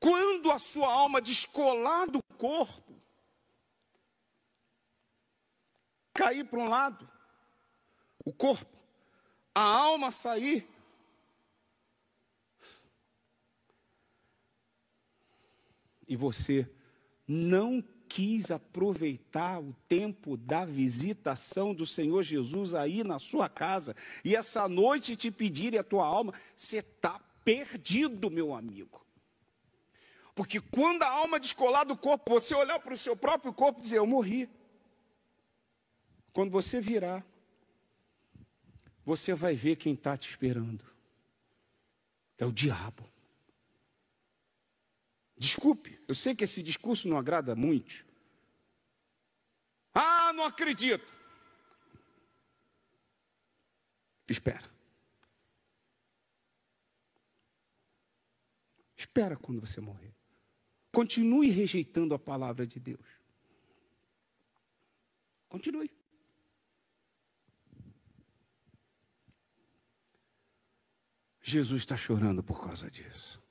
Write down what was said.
Quando a sua alma descolar do corpo, cair para um lado, o corpo, a alma sair, e você não quis aproveitar o tempo da visitação do Senhor Jesus aí na sua casa e essa noite te pedir a tua alma, você está perdido, meu amigo. Porque quando a alma descolar do corpo, você olhar para o seu próprio corpo e dizer: Eu morri. Quando você virar, você vai ver quem está te esperando. É o diabo. Desculpe, eu sei que esse discurso não agrada muito. Ah, não acredito. Espera. Espera quando você morrer. Continue rejeitando a palavra de Deus. Continue. Jesus está chorando por causa disso.